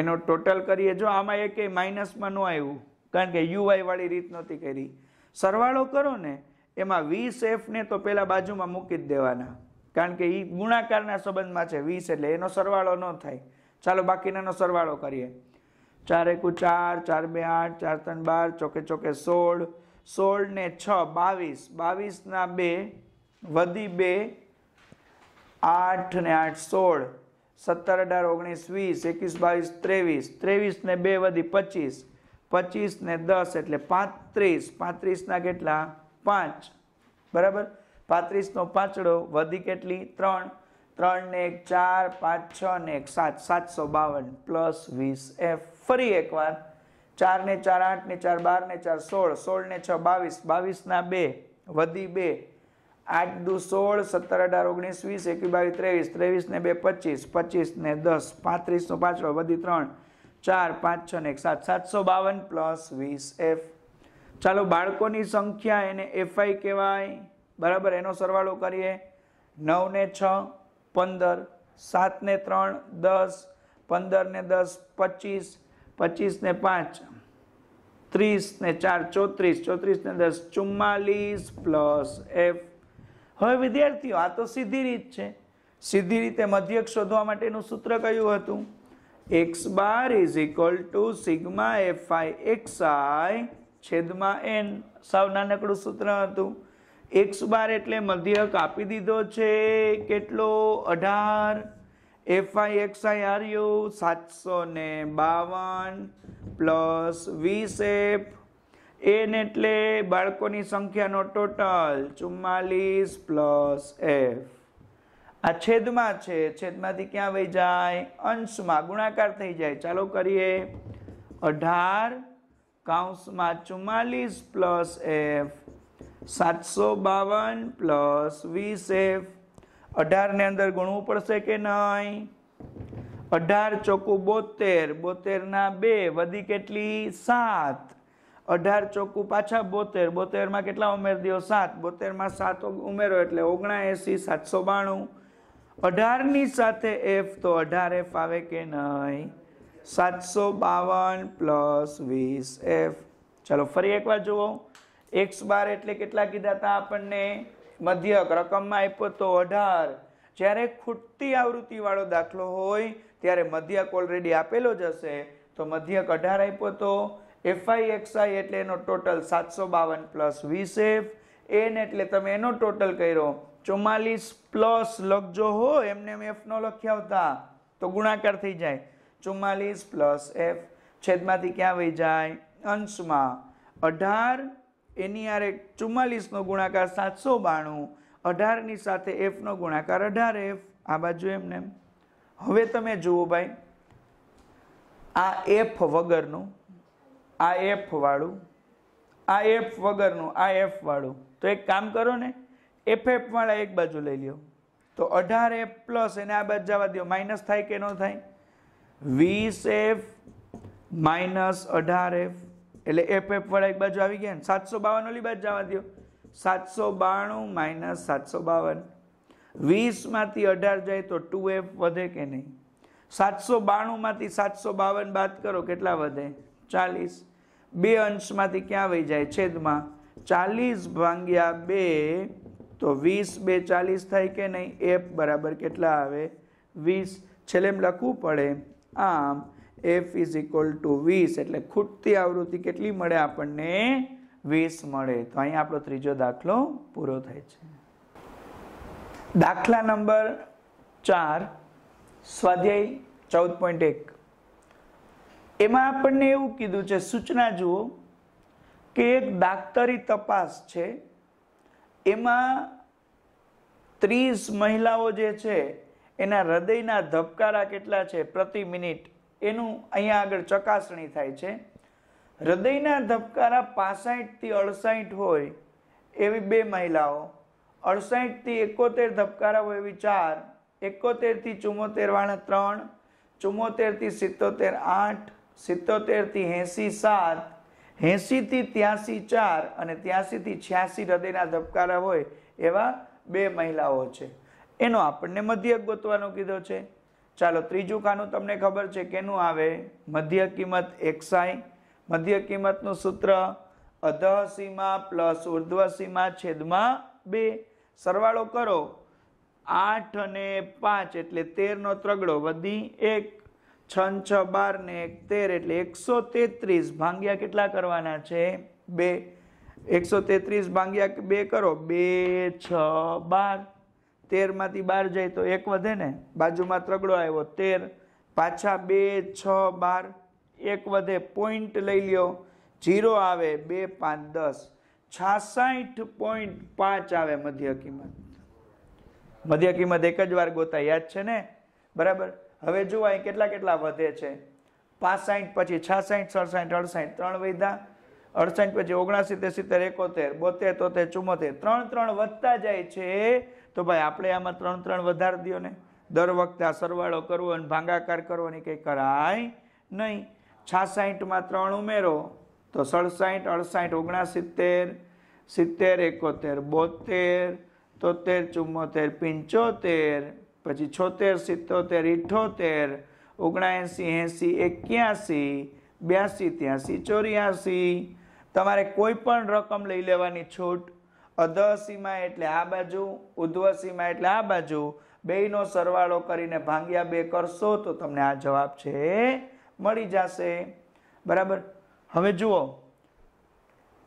એનો ટોટલ કરીએ જો આમાં એકે માઇનસમાં ન આવ્યું કારણ કે યુઆઈ વાળી રીત નહોતી કરી સરવાળો કરો ને એમાં વીસ એફને તો પહેલાં બાજુમાં મૂકી જ દેવાના કારણ કે એ ગુણાકારના સંબંધમાં છે વીસ એટલે એનો સરવાળો ન થાય ચાલો બાકીનાનો સરવાળો કરીએ ચાર એકુ ચાર ચાર બે આઠ ચાર ત્રણ બાર ચોકે ચોકે સોળ સોળ ને છ બાવીસ બાવીસના બે વધી બે આઠ ને આઠ સોળ સત્તર અઢાર ઓગણીસ વીસ એકવીસ બાવીસ ત્રેવીસ ત્રેવીસ ને બે વધી પચીસ પચીસ ને દસ એટલે પાંત્રીસ પાંત્રીસના કેટલા પાંચ બરાબર પાંત્રીસનો પાંચડો વધી કેટલી ત્રણ ત્રણ ને એક ચાર પાંચ છ ને એક સાત સાતસો બાવન પ્લસ વીસ એફ ફરી એકવાર ચાર ને ચાર આઠ ને ચાર બાર ને ચાર સોળ સોળ ને છ બાવીસ બાવીસના બે વધી બે આઠ દુ સોળ સત્તર અઢાર ઓગણીસ વીસ એકવી બાવીસ ત્રેવીસ ત્રેવીસ ને બે પચીસ પચીસ ને દસ પાંત્રીસનો પાછળ વધી ત્રણ ચાર પાંચ છ ને એક સાત સાતસો બાવન પ્લસ વીસ એફ ચાલો બાળકોની સંખ્યા એને એફઆઈ કહેવાય બરાબર એનો સરવાળો કરીએ નવ ને છ પંદર સાતને ત્રણ દસ પંદરને દસ પચીસ પચીસને પાંચ ત્રીસને ચાર ચોત્રીસ ચોત્રીસ ને દસ ચુમ્માલીસ પ્લસ એફ હવે વિદ્યાર્થીઓ આ તો સીધી રીત છે સીધી રીતે મધ્યક શોધવા માટેનું સૂત્ર કયું હતું x bar is equal to sigma F I x i છેદમાં એન સાવ નાનકડું સૂત્ર હતું એક્સ બાર એટલે મધ્યક આપી દીધો છે કેટલો અઢાર એફઆઈ આઈ આર યુ સાતસો ને બાવન પ્લસ વીસ એફ એન એટલે બાળકોની સંખ્યાનો ટોટલ ચુમ્માલીસ પ્લસ એફ આ છેદમાં છે છેદમાંથી ક્યાં વહી જાય અંશમાં ગુણાકાર થઈ જાય ચાલો કરીએ અઢાર કાઉન્સમાં ચુમ્માલીસ પ્લસ એફ સાતસો બાવન પ્લસ વીસ એફ અઢારને અંદર ગણવું પડશે કે નહીં અઢાર ચોખ્ખું બોતેર બોતેરના બે વધી કેટલી સાત અઢાર ચોખ્ખું પાછા બોતેર બોતેરમાં કેટલા ઉમેર દો સાત બોતેરમાં સાત ઉમેરો એટલે ઓગણા એંસી સાતસો બાણું અઢારની સાથે એફ તો અઢાર એફ આવે કે નહીં સાતસો બાવન પ્લસ વીસ એફ ચલો ફરી એકવાર જુઓ એક્સ બાર એટલે કેટલા કીધા હતા આપણને મધ્યક રકમમાં આપ્યો તો અઢાર જ્યારે ખૂટતી આવૃત્તિવાળો દાખલો હોય ત્યારે મધ્યક ઓલરેડી આપેલો જ હશે તો મધ્યક અઢાર આપ્યો તો એફઆઈ એક્સઆઈ એટલે એનો ટોટલ સાતસો બાવન પ્લસ વીસ એફ એન એટલે તમે એનો ટોટલ કર્યો ચુમ્માલીસ પ્લસ લખજો હો એમને એમ એફનો લખ્યા હતા તો ગુણાકાર થઈ જાય ચુમ્માલીસ પ્લસ એફ છેદમાંથી ક્યાં વહી જાય અંશમાં અઢાર એની આરે ચુમ્માલીસનો ગુણાકાર સાતસો બાણું અઢારની સાથે એફનો ગુણાકાર અઢાર એફ આ બાજુ એમને હવે તમે જુઓ ભાઈ આ એફ વગરનું આ એફ વાળું આ એફ વગરનું આ એફ વાળું તો એક કામ કરો ને એફ એફ વાળા એક બાજુ લઈ લ્યો તો અઢાર એફ પ્લસ એને આ બાજુ જવા દો માઇનસ થાય કે ન થાય વીસ એફ માઇનસ અઢાર એફ એટલે એફ એફ વાળા એક બાજુ આવી ગયા ને સાતસો બાવન ઓલી બાજુ જવા દો સાતસો બાણું માઇનસ સાતસો બાવન વીસમાંથી અઢાર જાય તો ટુ એફ વધે કે નહીં સાતસો બાણુંમાંથી સાતસો બાવન બાદ કરો કેટલા વધે ચાલીસ બે અંશમાંથી ક્યાં વહી જાય છેદમાં ચાલીસ ભાંગ્યા બે તો વીસ બે ચાલીસ થાય કે નહીં એફ બરાબર કેટલા આવે વીસ છેલ્લે એમ લખવું પડે આમ એફ ઇઝ ઇક્વલ ટુ વીસ એટલે ખૂટતી આવૃત્તિ કેટલી મળે આપણને વીસ મળે તો અહીં આપણો ત્રીજો દાખલો પૂરો થાય છે દાખલા નંબર ચાર સ્વાધ્યાય ચૌદ પોઈન્ટ એક એમાં આપણને એવું કીધું છે સૂચના જુઓ કે એક દાક્તરી તપાસ છે એમાં ત્રીસ મહિલાઓ જે છે એના હૃદયના ધબકારા કેટલા છે પ્રતિ મિનિટ એનું અહીંયા આગળ ચકાસણી થાય છે હૃદયના ધબકારા પાસઠથી અડસાઠ હોય એવી બે મહિલાઓ અડસાઠથી એકોતેર ધબકારા હોય એવી ચાર એકોતેરથી ચુમ્મોતેરવાળા ત્રણ ચુમ્મોતેરથી સિત્તોતેર આઠ સિત્તોતેરથી એંસી સાત એંસીથી ત્યાંસી ચાર અને ત્યાંસીથી છ્યાસી હૃદયના ધબકારા હોય એવા બે મહિલાઓ છે એનો આપણને મધ્યક ગોતવાનો કીધો છે ચાલો ત્રીજું કાનું તમને ખબર છે કેનું આવે મધ્ય કિંમત એક્સાઈ મધ્ય કિંમતનું સૂત્ર અધ સીમા પ્લસ ઉર્ધ્વ સીમા છેદમાં બે સરવાળો કરો આઠ અને પાંચ એટલે તેરનો ત્રગડો વધી એક છ છ બાર ને એક તેર એટલે એકસો તેત્રીસ ભાંગ્યા કેટલા કરવાના છે બે એકસો તેત્રીસ ભાંગ્યા બે કરો બે છ બાર તેરમાંથી બાર જાય તો એક વધે ને બાજુમાં ત્રગડો આવ્યો તેર પાછા બે છ બાર એક વધે પોઈન્ટ લઈ લ્યો જીરો આવે બે પાંચ દસ છાસઠ પોઈન્ટ પાંચ આવે મધ્ય કિંમત મધ્ય કિંમત એક જ વાર ગોતા યાદ છે ને બરાબર હવે જુઓ અહીં કેટલા કેટલા વધે છે પાસઠ પછી છાસઠ સડસઠ અડસઠ ત્રણ વૈધા અડસઠ પછી ઓગણસી સિત્તેર એકોતેર બોતેર તોતેર ચુમ્મોતેર ત્રણ ત્રણ વધતા જાય છે તો ભાઈ આપણે આમાં ત્રણ ત્રણ વધાર દો ને દર વખતે આ સરવાળો કરવો અને ભાંગાકાર કરવાની કંઈ કરાય નહીં છાસાઠમાં ત્રણ ઉમેરો તો સડસાઠ અડસાઠ ઓગણસિત્તેર સિત્તેર એકોતેર બોતેર તોતેર ચુમ્મોતેર પંચોતેર પછી છોતેર સિત્તોતેર ઇઠોતેર ઓગણએંસી એંસી એક્યાસી બ્યાસી ત્યાસી ચોર્યાસી તમારે કોઈ પણ રકમ લઈ લેવાની છૂટ અધસીમા એટલે આ બાજુ ઉધ્વસીમા એટલે આ બાજુ બેયનો સરવાળો કરીને ભાંગ્યા બે કરશો તો તમને આ જવાબ છે મળી જશે બરાબર હવે જુઓ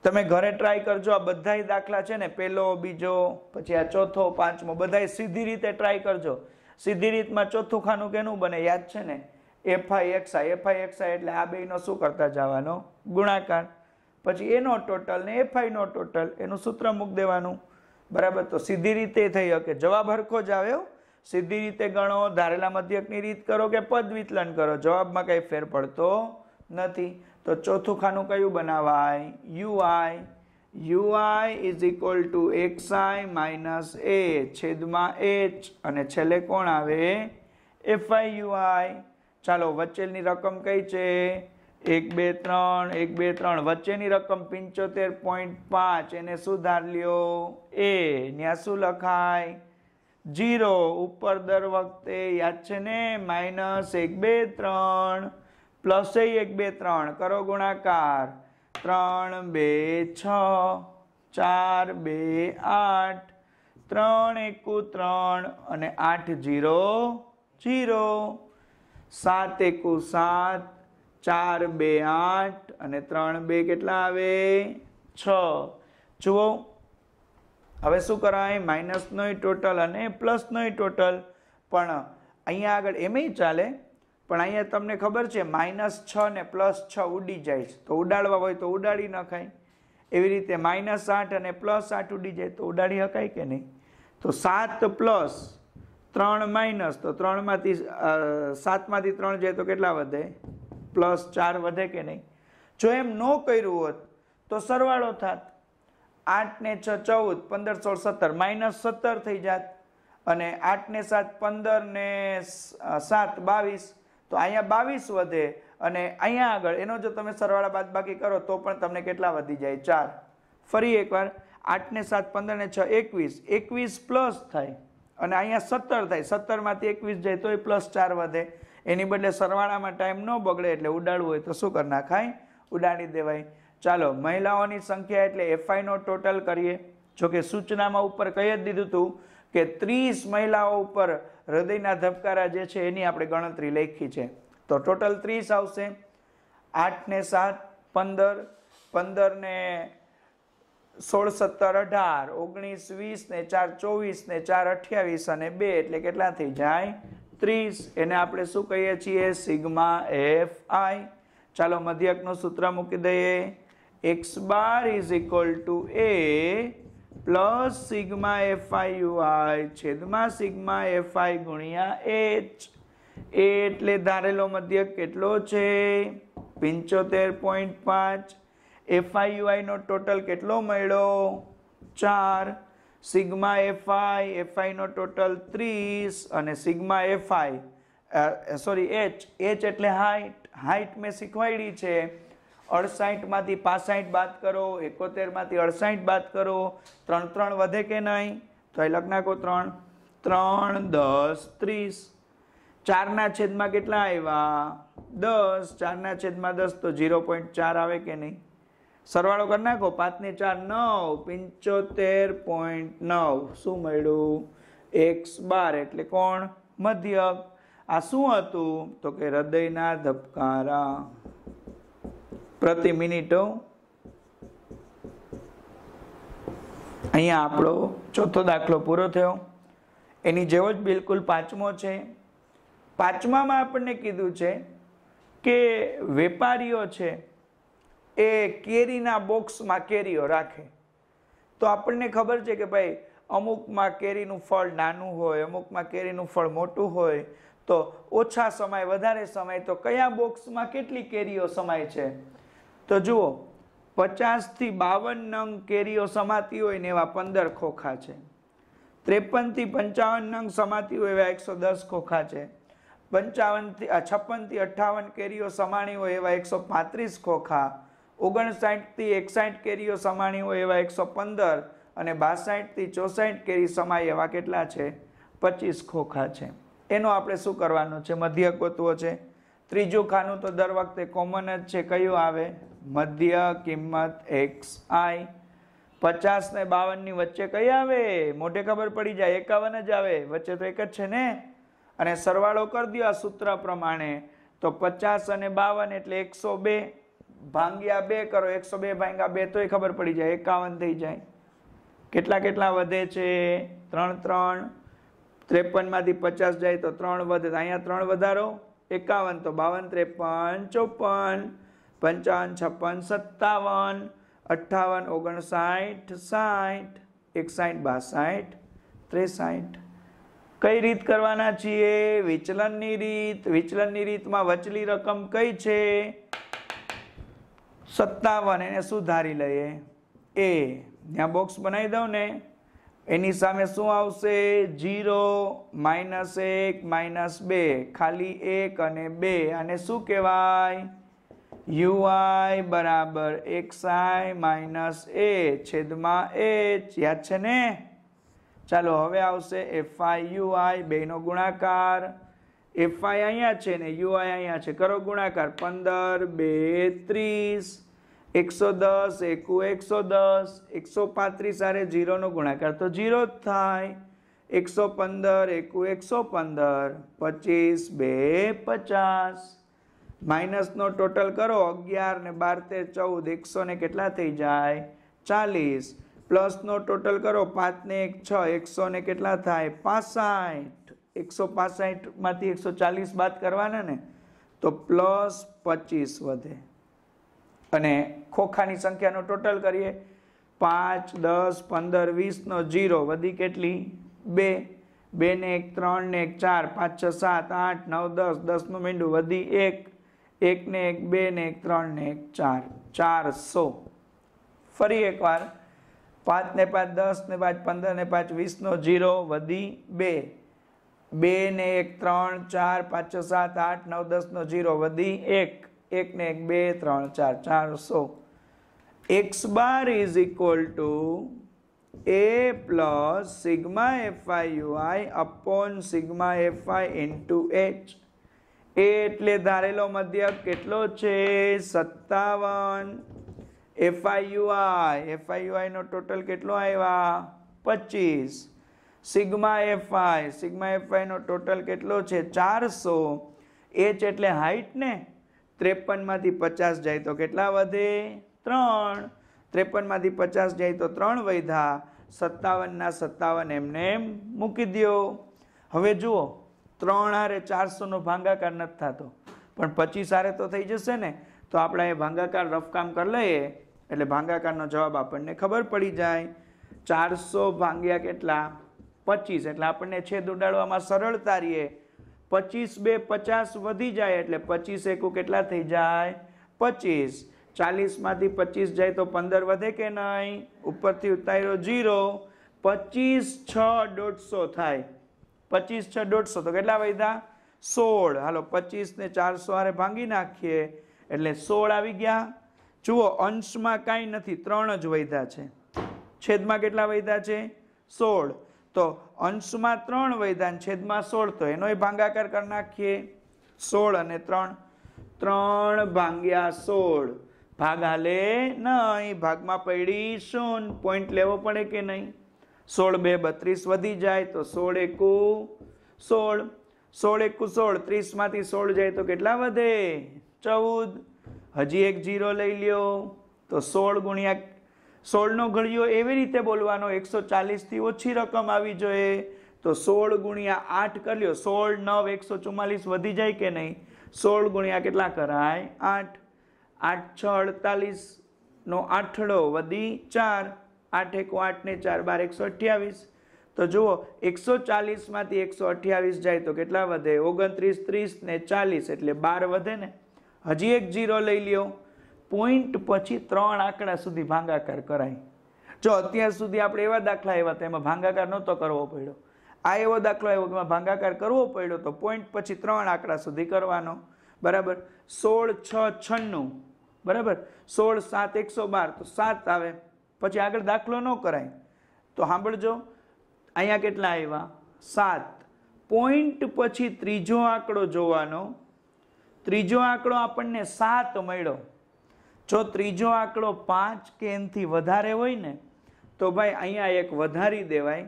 તમે ઘરે ટ્રાય કરજો આ બધા દાખલા છે ને પહેલો બીજો પછી આ ચોથો પાંચમો બધા સીધી રીતે ટ્રાય કરજો સીધી રીતમાં ચોથું ખાનું કેનું બને યાદ છે ને એફ આઈ એક્સ એફ આઈ એક્સ એક્સઆઈ એટલે આ બેયનો શું કરતા જવાનો ગુણાકાર પછી એનો ટોટલ ને એફઆઈનો ટોટલ એનું સૂત્ર મૂકી દેવાનું બરાબર તો સીધી રીતે થઈ શકે જવાબ હરખો જ આવ્યો સીધી રીતે ગણો ધારેલા મધ્યકની રીત કરો કે પદ વિતલન કરો જવાબમાં કંઈ ફેર પડતો નથી તો ચોથું ખાનું કયું બનાવાય u i u i is equal to x i minus a છેદમાં એચ અને છેલ્લે કોણ આવે એફઆઈ યુઆઈ ચાલો વચ્ચેની રકમ કઈ છે એક બે ત્રણ એક બે ત્રણ વચ્ચેની રકમ પંચોતેર પોઈન્ટ પાંચ એને સુધાર લ્યો એ ત્યાં શું લખાય જીરો ઉપર દર વખતે યાદ છે ને માઇનસ એક બે ત્રણ પ્લસ એક બે ત્રણ કરો ગુણાકાર ત્રણ બે છ ચાર બે આઠ ત્રણ એકુ ત્રણ અને આઠ જીરો જીરો સાત એકુ સાત ચાર બે આઠ અને ત્રણ બે કેટલા આવે છ જુઓ હવે શું કરાય માઇનસનોય ટોટલ અને પ્લસનોય ટોટલ પણ અહીંયા આગળ એમય ચાલે પણ અહીંયા તમને ખબર છે માઇનસ છ ને પ્લસ છ ઉડી જાય છે તો ઉડાડવા હોય તો ઉડાડી નખાય એવી રીતે માઇનસ આઠ અને પ્લસ આઠ ઉડી જાય તો ઉડાડી શકાય કે નહીં તો સાત પ્લસ ત્રણ માઇનસ તો ત્રણમાંથી સાતમાંથી ત્રણ જાય તો કેટલા વધે પ્લસ ચાર વધે કે નહીં જો એમ ન કર્યું હોત તો સરવાળો થાત આઠ ને છ ચૌદ પંદર સોળ સત્તર માઇનસ સત્તર થઈ જાત અને આઠ ને સાત પંદર ને સાત બાવીસ તો અહીંયા બાવીસ વધે અને અહીંયા આગળ એનો જો તમે સરવાળા બાદ બાકી કરો તો પણ તમને કેટલા વધી જાય ચાર ફરી એકવાર આઠ ને સાત પંદર ને છ એકવીસ એકવીસ પ્લસ થાય અને અહીંયા સત્તર થાય સત્તરમાંથી એકવીસ જાય તોય પ્લસ ચાર વધે એની બદલે સરવાળામાં ટાઈમ ન બગડે એટલે ઉડાડવું હોય તો શું કરી નાખાય ઉડાડી દેવાય ચાલો મહિલાઓની સંખ્યા એટલે એફઆઈનો ટોટલ કરીએ જોકે સૂચનામાં ઉપર કહી જ દીધું હતું કે ત્રીસ મહિલાઓ ઉપર હૃદયના ધબકારા જે છે એની આપણે ગણતરી લેખી છે તો ટોટલ ત્રીસ આવશે આઠ ને સાત પંદર પંદર ને સોળ સત્તર અઢાર ઓગણીસ વીસ ને ચાર ચોવીસ ને ચાર અઠ્યાવીસ અને બે એટલે કેટલા થઈ જાય ત્રીસ એને આપણે શું કહીએ છીએ સિગ્મા એફ આઈ ચાલો મધ્યકનું સૂત્ર મૂકી દઈએ x bar is equal to A plus sigma F i u i છેદમાં સિગ્મા એફ આઈ ગુણ્યા એચ એ એટલે ધારેલો મધ્યક કેટલો છે પંચોતેર પોઈન્ટ પાંચ એફઆઈયુઆઈનો ટોટલ કેટલો મળ્યો ચાર સિગ્મા આઈ એફઆઈનો ટોટલ ત્રીસ અને sigma i sorry h h એટલે હાઇટ હાઇટ મેં શીખવાડી છે અડસાઠમાંથી પાસાઠ બાદ કરો એકોતેરમાંથી અડસાઠ બાદ કરો ત્રણ ત્રણ વધે કે નહીં તો એ લગ્નાકો ત્રણ ત્રણ દસ ત્રીસ ચારના છેદમાં કેટલા આવ્યા દસ ચારના છેદમાં દસ તો ઝીરો પોઈન્ટ ચાર આવે કે નહીં સરવાળો કરી નાખો પાંચની ચાર નવ પંચોતેર પોઈન્ટ નવ શું મળ્યું એક્સ બાર એટલે કોણ મધ્યક આ શું હતું તો કે હૃદયના ધબકારા પ્રતિ મિનિટો અહીંયા આપણો ચોથો દાખલો પૂરો થયો એની જેવો જ બિલકુલ પાંચમો છે પાંચમામાં આપણને કીધું છે કે વેપારીઓ છે એ કેરીના બોક્સમાં કેરીઓ રાખે તો આપણને ખબર છે કે ભાઈ અમુકમાં કેરીનું ફળ નાનું હોય અમુકમાં કેરીનું ફળ મોટું હોય તો ઓછા સમય વધારે સમય તો કયા બોક્સમાં કેટલી કેરીઓ સમાય છે તો જુઓ પચાસથી બાવન અંગ કેરીઓ સમાતી હોય ને એવા પંદર ખોખા છે ત્રેપનથી પંચાવન અંગ સમાતી હોય એવા એકસો દસ ખોખા છે પંચાવનથી છપ્પનથી અઠ્ઠાવન કેરીઓ સમાણી હોય એવા એકસો પાંત્રીસ ખોખા ઓગણસાઠથી એકસાઠ કેરીઓ સમાણી હોય એવા એકસો પંદર અને બાસઠથી ચોસાઠ કેરી સમાય એવા કેટલા છે પચીસ ખોખા છે એનો આપણે શું કરવાનું છે મધ્ય ગોતવો છે ત્રીજું ખાનું તો દર વખતે કોમન જ છે કયું આવે મધ્ય કિંમત એક્સ આઈ પચાસ ને બાવનની વચ્ચે કઈ આવે મોઢે ખબર પડી જાય એકાવન જ આવે વચ્ચે તો એક જ છે ને અને સરવાળો કરી દો આ સૂત્ર પ્રમાણે તો પચાસ અને બાવન એટલે એકસો બે ભાંગ્યા બે કરો એકસો બે ભાંગ્યા બે તોય ખબર પડી જાય એકાવન થઈ જાય કેટલા કેટલા વધે છે ત્રણ ત્રણ ત્રેપનમાંથી પચાસ જાય તો ત્રણ વધે અહીંયા ત્રણ વધારો એકાવન તો બાવન ત્રેપન ચોપન પંચાવન છપ્પન સત્તાવન અઠ્ઠાવન ઓગણસાઠ સાઠ એકસાઠ બાસાઠ ત્રેસાઠ કઈ રીત કરવાના છીએ વિચલનની રીત વિચલનની રીતમાં વચલી રકમ કઈ છે સત્તાવન એને સુધારી લઈએ એ ત્યાં બોક્સ બનાવી દઉં ને એની સામે શું આવશે જીરો માઇનસ એક માઇનસ બે ખાલી એક અને બે અને શું કહેવાય યુઆઈ બરાબર એક્સ એક્સઆઈ માઇનસ એ છેદમાં એચ યાદ છે ને ચાલો હવે આવશે એફઆઈ યુઆઈ બેનો ગુણાકાર એફઆઈ અહીંયા છે ને યુઆઈ અહીંયા છે કરો ગુણાકાર પંદર બે ત્રીસ એકસો દસ એકુ એકસો દસ એકસો પાંત્રીસ આરે જીરોનો ગુણાકાર તો જીરો થાય એકસો પંદર એકુ એકસો પંદર પચીસ બે પચાસ માઇનસનો ટોટલ કરો અગિયાર ને બાર તેર ચૌદ એકસો ને કેટલા થઈ જાય ચાલીસ પ્લસનો ટોટલ કરો પાંચને એક છ એકસો ને કેટલા થાય પાસાઠ એકસો પાસાઠમાંથી એકસો ચાલીસ બાદ કરવાના ને તો પ્લસ પચીસ વધે અને ખોખાની સંખ્યાનો ટોટલ કરીએ પાંચ દસ પંદર વીસનો જીરો વધી કેટલી બે બે ને એક ત્રણને એક ચાર પાંચ છ સાત આઠ નવ દસ દસનું મીંડું વધી એક એકને એક બે ને એક ત્રણને એક ચાર ચારસો ફરી એકવાર પાંચ ને પાંચ દસ ને પાંચ પંદર ને પાંચ વીસનો જીરો વધી બે બે ને એક ત્રણ ચાર પાંચ છ સાત આઠ નવ દસનો જીરો વધી એક એકને એક બે ત્રણ ચાર ચારસો x bar is equal to A plus sigma FI u i upon sigma f i into h a એટલે ધારેલો મધ્યક કેટલો છે સત્તાવન એફઆઈયુઆઈ યુઆઈ એફઆઈ ટોટલ કેટલો આવ્યા પચીસ સિગ્મા એફઆઈ સિગ્મા એફઆઈનો ટોટલ કેટલો છે ચારસો એચ એટલે હાઇટ ને ત્રેપનમાંથી પચાસ જાય તો કેટલા વધે ત્રણ ત્રેપનમાંથી પચાસ જાય તો ત્રણ વૈધા સત્તાવનના સત્તાવન એમને એમ મૂકી દો હવે જુઓ ત્રણ હારે ચારસોનો ભાંગાકાર નથી થતો પણ પચીસ હારે તો થઈ જશે ને તો આપણે એ ભાંગાકાર રફકામ કરી લઈએ એટલે ભાંગાકારનો જવાબ આપણને ખબર પડી જાય ચારસો ભાંગ્યા કેટલા પચીસ એટલે આપણને છેદ ઉડાડવામાં સરળતા રહીએ પચીસ બે પચાસ વધી જાય એટલે પચીસ એકુ કેટલા થઈ જાય પચીસ ચાલીસમાંથી પચીસ જાય તો પંદર વધે કે નહીં ઉપરથી ઉતાર્યો જીરો પચીસ છ દોઢસો થાય પચીસ છ દોઢસો તો કેટલા વધ્યા સોળ હાલો પચીસ ને ચારસો આરે ભાંગી નાખીએ એટલે સોળ આવી ગયા જુઓ અંશમાં કાંઈ નથી ત્રણ જ વધ્યા છે છેદમાં કેટલા વધ્યા છે સોળ તો અંશમાં ત્રણ વધ્યા છેદમાં સોળ તો એનોય ભાંગાકાર કરી નાખીએ સોળ અને ત્રણ ત્રણ ભાંગ્યા સોળ ભાગ હાલે નહીં ભાગમાં પડી શૂન પોઈન્ટ લેવો પડે કે નહીં સોળ બે બત્રીસ વધી જાય તો સોળ એકુ સોળ સોળ એકુ સોળ ત્રીસમાંથી સોળ જાય તો કેટલા વધે ચૌદ હજી એક જીરો લઈ લ્યો તો સોળ ગુણ્યા સોળનો ઘડિયો એવી રીતે બોલવાનો એકસો ચાલીસથી ઓછી રકમ આવી જોઈએ તો સોળ ગુણ્યા આઠ કરી લ્યો સોળ નવ એકસો ચુમ્માલીસ વધી જાય કે નહીં સોળ ગુણ્યા કેટલા કરાય આઠ આઠ છ અડતાલીસનો આઠડો વધી ચાર આઠ એકો આઠ ને ચાર બાર એકસો અઠ્યાવીસ તો જુઓ એકસો ચાલીસમાંથી એકસો અઠ્યાવીસ જાય તો કેટલા વધે ઓગણત્રીસ ત્રીસ ને ચાલીસ એટલે બાર વધે ને હજી એક જીરો લઈ લ્યો પોઈન્ટ પછી ત્રણ આંકડા સુધી ભાંગાકાર કરાય જો અત્યાર સુધી આપણે એવા દાખલા આવ્યા તેમાં ભાંગાકાર નહોતો કરવો પડ્યો આ એવો દાખલો આવ્યો કે ભાંગાકાર કરવો પડ્યો તો પોઈન્ટ પછી ત્રણ આંકડા સુધી કરવાનો બરાબર સોળ છ છન્નું બરાબર સોળ સાત એકસો બાર તો સાત આવે પછી આગળ દાખલો ન કરાય તો સાંભળજો અહીંયા કેટલા આવ્યા સાત પોઈન્ટ પછી ત્રીજો આંકડો જોવાનો ત્રીજો આંકડો આપણને સાત મળ્યો જો ત્રીજો આંકડો પાંચ કે એનથી વધારે હોય ને તો ભાઈ અહીંયા એક વધારી દેવાય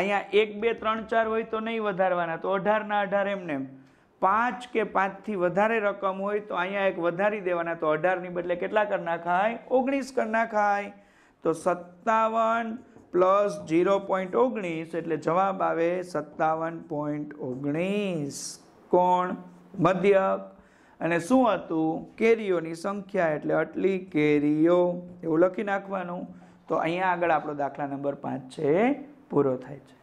અહીંયા એક બે ત્રણ ચાર હોય તો નહીં વધારવાના તો અઢારના અઢાર એમને એમ પાંચ કે પાંચથી વધારે રકમ હોય તો અહીંયા એક વધારી દેવાના તો અઢારની બદલે કેટલા કરી નાખાય ઓગણીસ કરી નાખાય તો સત્તાવન પ્લસ ઝીરો પોઈન્ટ ઓગણીસ એટલે જવાબ આવે સત્તાવન પોઈન્ટ ઓગણીસ કોણ મધ્યક અને શું હતું કેરીઓની સંખ્યા એટલે આટલી કેરીઓ એવું લખી નાખવાનું તો અહીંયા આગળ આપણો દાખલા નંબર પાંચ છે પૂરો થાય છે